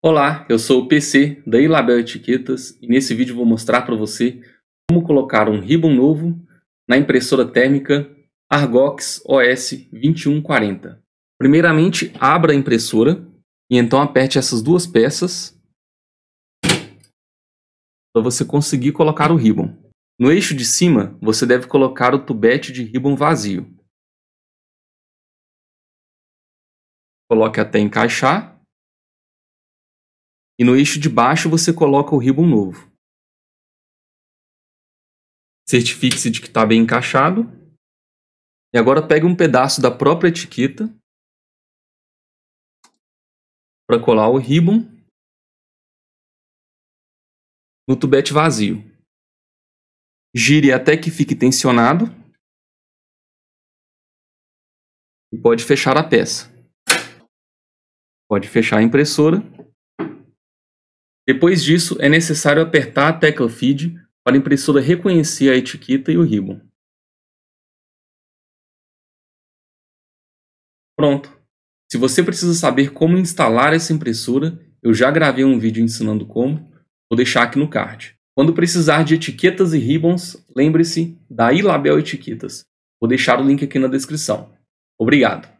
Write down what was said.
Olá, eu sou o PC da Ilabel Etiquetas e nesse vídeo vou mostrar para você como colocar um ribbon novo na impressora térmica Argox OS 2140. Primeiramente, abra a impressora e então aperte essas duas peças para você conseguir colocar o ribbon. No eixo de cima, você deve colocar o tubete de ribbon vazio. Coloque até encaixar e no eixo de baixo você coloca o ribbon novo. Certifique-se de que está bem encaixado. E agora pegue um pedaço da própria etiqueta para colar o ribbon no tubete vazio. Gire até que fique tensionado e pode fechar a peça. Pode fechar a impressora depois disso, é necessário apertar a tecla Feed para a impressora reconhecer a etiqueta e o ribbon. Pronto! Se você precisa saber como instalar essa impressora, eu já gravei um vídeo ensinando como, vou deixar aqui no card. Quando precisar de etiquetas e ribbons, lembre-se da iLabel Etiquetas. Vou deixar o link aqui na descrição. Obrigado!